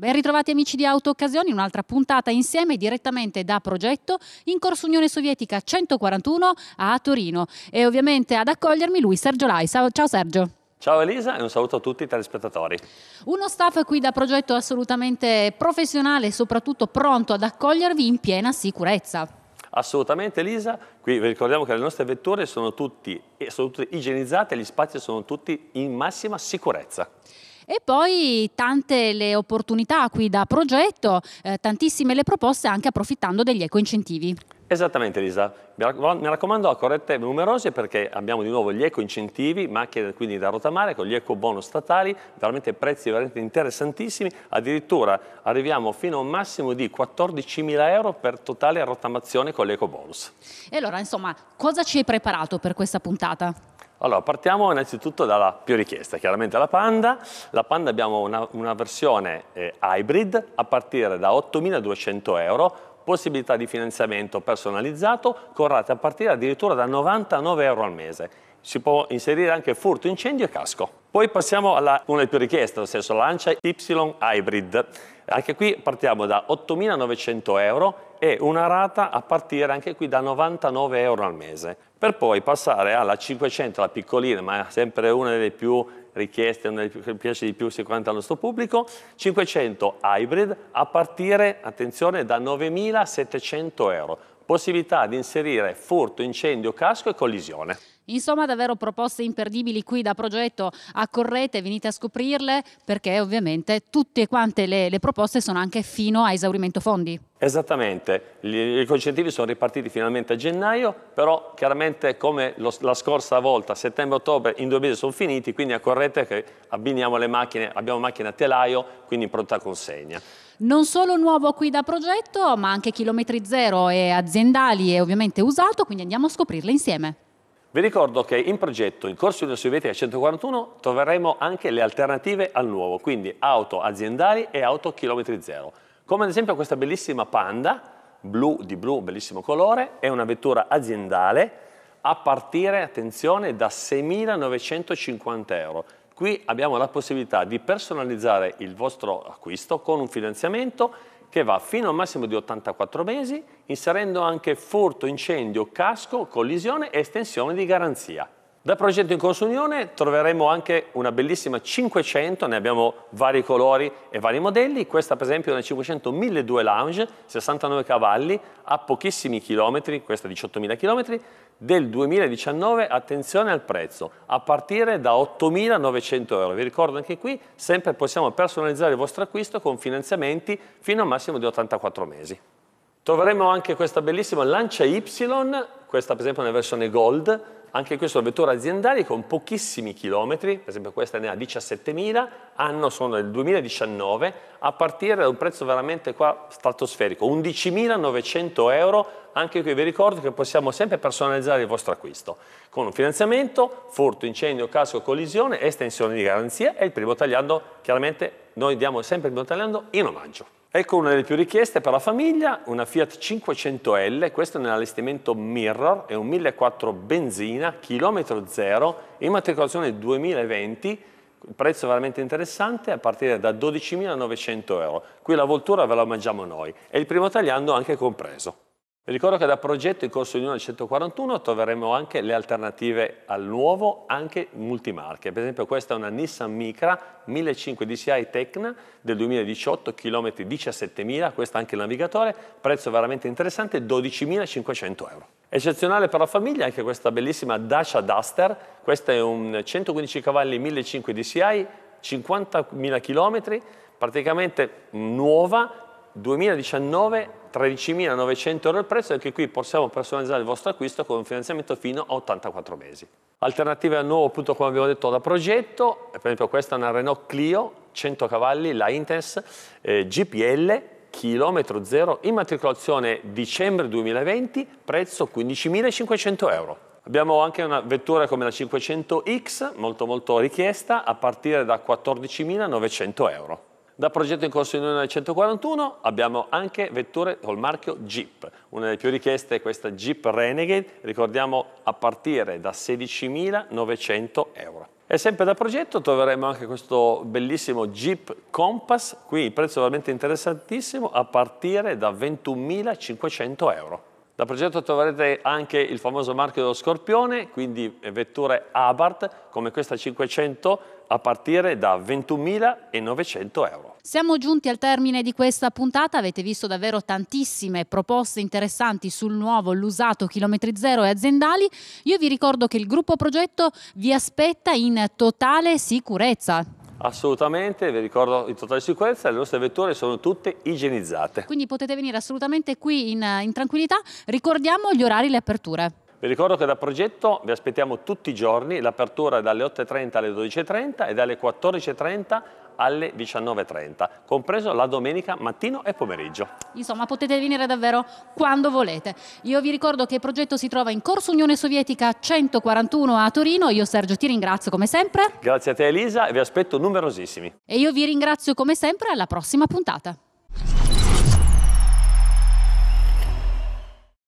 Ben ritrovati amici di Auto Occasioni, un'altra puntata insieme direttamente da Progetto in Corso Unione Sovietica 141 a Torino e ovviamente ad accogliermi lui Sergio Lai. Ciao Sergio. Ciao Elisa e un saluto a tutti i telespettatori. Uno staff qui da progetto assolutamente professionale e soprattutto pronto ad accogliervi in piena sicurezza. Assolutamente Elisa, qui vi ricordiamo che le nostre vetture sono, tutti, sono tutte igienizzate e gli spazi sono tutti in massima sicurezza. E poi tante le opportunità qui da progetto, eh, tantissime le proposte anche approfittando degli eco-incentivi. Esattamente Lisa, mi raccomando a corrette numerose perché abbiamo di nuovo gli eco-incentivi, macchine quindi da rotamare con gli eco-bonus statali, veramente prezzi veramente interessantissimi, addirittura arriviamo fino a un massimo di 14.000 euro per totale rottamazione con l'eco-bonus. E allora insomma, cosa ci hai preparato per questa puntata? Allora, partiamo innanzitutto dalla più richiesta, chiaramente la Panda. La Panda abbiamo una, una versione eh, hybrid a partire da 8.200 euro, possibilità di finanziamento personalizzato con rate a partire addirittura da 99 euro al mese. Si può inserire anche furto, incendio e casco. Poi passiamo alla una più richiesta, nel senso lancia Y Hybrid anche qui partiamo da 8.900 euro e una rata a partire anche qui da 99 euro al mese, per poi passare alla 500, la piccolina, ma sempre una delle più richieste, una delle più, che piace di più sicuramente al nostro pubblico, 500 hybrid a partire, attenzione, da 9.700 euro, possibilità di inserire furto, incendio, casco e collisione. Insomma, davvero proposte imperdibili qui da progetto. Accorrete, venite a scoprirle perché ovviamente tutte quante le, le proposte sono anche fino a esaurimento fondi. Esattamente, i concentivi sono ripartiti finalmente a gennaio, però chiaramente come lo, la scorsa volta, settembre-ottobre, in due mesi sono finiti, quindi accorrete che abbiniamo le macchine, abbiamo macchine a telaio, quindi in pronta consegna. Non solo nuovo qui da progetto, ma anche chilometri zero e aziendali e ovviamente usato, quindi andiamo a scoprirle insieme. Vi ricordo che in progetto, in corso di Unione Sovietica 141, troveremo anche le alternative al nuovo, quindi auto aziendali e auto chilometri zero, come ad esempio questa bellissima Panda, blu di blu, bellissimo colore, è una vettura aziendale a partire, attenzione, da 6.950 euro. Qui abbiamo la possibilità di personalizzare il vostro acquisto con un finanziamento che va fino al massimo di 84 mesi, inserendo anche furto, incendio, casco, collisione e estensione di garanzia. Dal progetto in corso Unione troveremo anche una bellissima 500, ne abbiamo vari colori e vari modelli, questa per esempio è una 500 1002 Lounge, 69 cavalli, a pochissimi chilometri, questa 18.000 chilometri, del 2019, attenzione al prezzo, a partire da 8.900 euro. Vi ricordo anche qui, sempre possiamo personalizzare il vostro acquisto con finanziamenti fino a un massimo di 84 mesi. Troveremo anche questa bellissima Lancia Y, questa per esempio è una versione Gold, anche questo è un vettore aziendale con pochissimi chilometri, per esempio questa ne ha 17.000, anno sono del 2019, a partire da un prezzo veramente qua stratosferico, 11.900 euro, anche qui vi ricordo che possiamo sempre personalizzare il vostro acquisto, con un finanziamento, furto, incendio, casco, collisione, estensione di garanzia e il primo tagliando, chiaramente noi diamo sempre il primo tagliando in omaggio. Ecco una delle più richieste per la famiglia, una Fiat 500L, questo è nell'allestimento Mirror, è un 1.400 benzina, chilometro zero, immatricolazione 2020, prezzo veramente interessante a partire da 12.900 euro. Qui la voltura ve la mangiamo noi e il primo tagliando anche compreso. Vi ricordo che da progetto in corso di 141 troveremo anche le alternative al nuovo, anche multimarche. Per esempio questa è una Nissan Micra 1500 DCI Tecna del 2018, km 17.000, questo è anche il navigatore, prezzo veramente interessante, 12.500 euro. Eccezionale per la famiglia anche questa bellissima Dacia Duster, questa è un 115 cavalli 1500 DCI, 50.000 km, praticamente nuova, 2019 13.900 euro il prezzo, anche qui possiamo personalizzare il vostro acquisto con un finanziamento fino a 84 mesi. Alternative al nuovo, appunto come abbiamo detto, da progetto, per esempio questa è una Renault Clio, 100 cavalli, la Intense, eh, GPL, chilometro zero, immatricolazione dicembre 2020, prezzo 15.500 euro. Abbiamo anche una vettura come la 500X, molto molto richiesta, a partire da 14.900 euro. Da progetto in corso di 1941 abbiamo anche vetture col marchio Jeep. Una delle più richieste è questa Jeep Renegade, ricordiamo a partire da 16.900 euro. E sempre da progetto troveremo anche questo bellissimo Jeep Compass, qui il prezzo è veramente interessantissimo, a partire da 21.500 euro. Da progetto troverete anche il famoso marchio dello Scorpione, quindi vetture Abarth come questa 500 a partire da 21.900 euro. Siamo giunti al termine di questa puntata, avete visto davvero tantissime proposte interessanti sul nuovo, l'usato, chilometri zero e aziendali. Io vi ricordo che il gruppo progetto vi aspetta in totale sicurezza. Assolutamente, vi ricordo in totale sicurezza, le nostre vetture sono tutte igienizzate. Quindi potete venire assolutamente qui in, in tranquillità. Ricordiamo gli orari e le aperture. Vi ricordo che da progetto vi aspettiamo tutti i giorni, l'apertura è dalle 8.30 alle 12.30 e dalle 14.30 alle 19.30, compreso la domenica mattino e pomeriggio. Insomma, potete venire davvero quando volete. Io vi ricordo che il progetto si trova in Corso Unione Sovietica 141 a Torino. Io Sergio ti ringrazio come sempre. Grazie a te Elisa e vi aspetto numerosissimi. E io vi ringrazio come sempre alla prossima puntata.